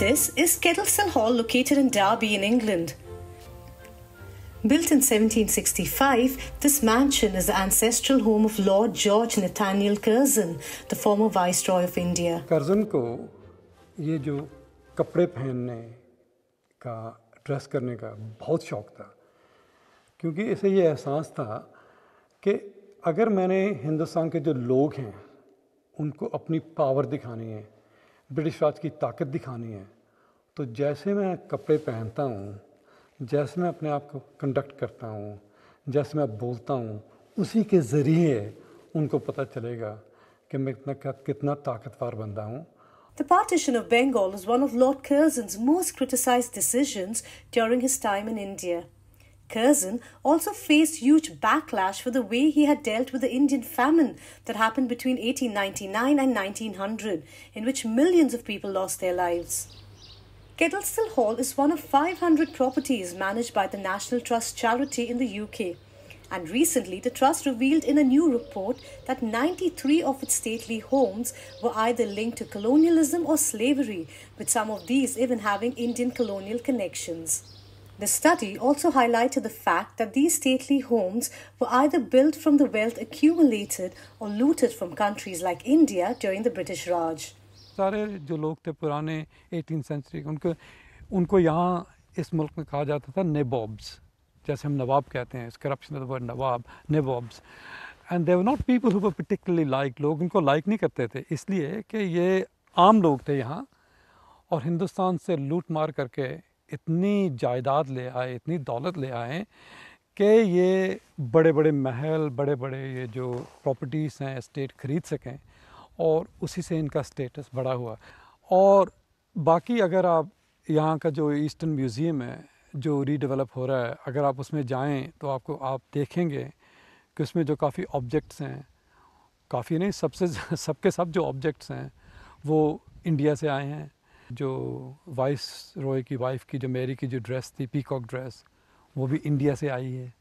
This is Kettlesell Hall located in Derby in England. Built in 1765, this mansion is the ancestral home of Lord George Nathaniel Curzon, the former Viceroy of India. Curzon ko ye jo kapde pehenne ka dress karne ka bahut shauk tha kyunki ise ye ehsaas tha ki अगर मैंने हिंदुस्तान के जो लोग हैं उनको अपनी power दिखानी है ब्रिटिश राज की ताकत दिखानी है तो जैसे मैं कपड़े पहनता हूँ जैसे मैं अपने आप को कंडक्ट करता हूँ जैसे मैं बोलता हूँ उसी के ज़रिए उनको पता चलेगा कि मैं इतना कितना ताकतवर बंदा हूँ The partition of Bengal is one of Lord Curzon's most criticized decisions during his time in India. Curzon also faced huge backlash for the way he had dealt with the Indian famine that happened between 1899 and 1900, in which millions of people lost their lives. Kettlestill Hall is one of 500 properties managed by the National Trust charity in the UK. And recently, the Trust revealed in a new report that 93 of its stately homes were either linked to colonialism or slavery, with some of these even having Indian colonial connections. The study also highlighted the fact that these stately homes were either built from the wealth accumulated or looted from countries like India during the British Raj. सारे जो लोग थे पुराने 18th century उनको उनको यहाँ इस मुल्क में कहा जाता था नेबॉब्स जैसे हम नवाब कहते हैं is corruption of word nawab nabobs and they were not people who particularly like लोग उनको लाइक नहीं करते थे इसलिए कि ये आम लोग थे यहाँ और हिंदुस्तान से लूट मार करके इतनी जायदाद ले आए इतनी दौलत ले आए कि ये बड़े बड़े महल बड़े बड़े ये जो प्रॉपर्टीज़ हैं इस्टेट ख़रीद सकें और उसी से इनका स्टेटस बढ़ा हुआ और बाकी अगर आप यहाँ का जो ईस्टर्न म्यूज़ियम है जो रीडेवलप हो रहा है अगर आप उसमें जाएं तो आपको आप देखेंगे कि उसमें जो काफ़ी ऑब्जेक्ट्स हैं काफ़ी नहीं सबसे सबके सब जो ऑब्जेक्ट्स हैं वो इंडिया से आए हैं जो वाइस रॉय की वाइफ की जो मेरी की जो ड्रेस थी पीकॉक ड्रेस वो भी इंडिया से आई है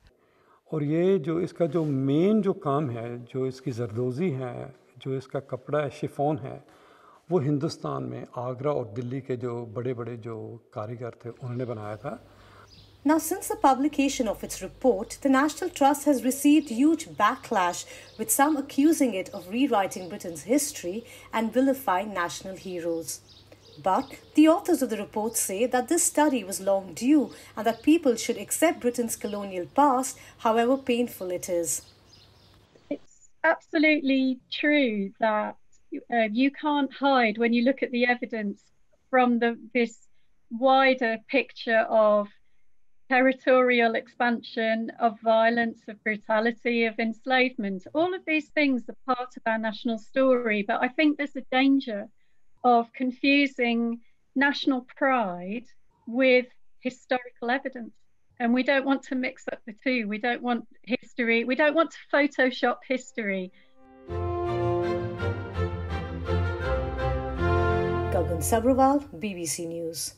और ये जो इसका जो मेन जो काम है जो इसकी जरदोज़ी है जो इसका कपड़ा है शिफोन है वो हिंदुस्तान में आगरा और दिल्ली के जो बड़े बड़े जो कारीगर थे उन्होंने बनाया था Now, since the publication of its report, the National Trust has received huge backlash, with some accusing it of rewriting Britain's history and vilifying national heroes. But the authors of the report say that this study was long due and that people should accept Britain's colonial past, however painful it is. It's absolutely true that uh, you can't hide when you look at the evidence from the, this wider picture of territorial expansion, of violence, of brutality, of enslavement. All of these things are part of our national story, but I think there's a danger of confusing national pride with historical evidence. And we don't want to mix up the two. We don't want history, we don't want to Photoshop history. Gagan Sabrawal, BBC News.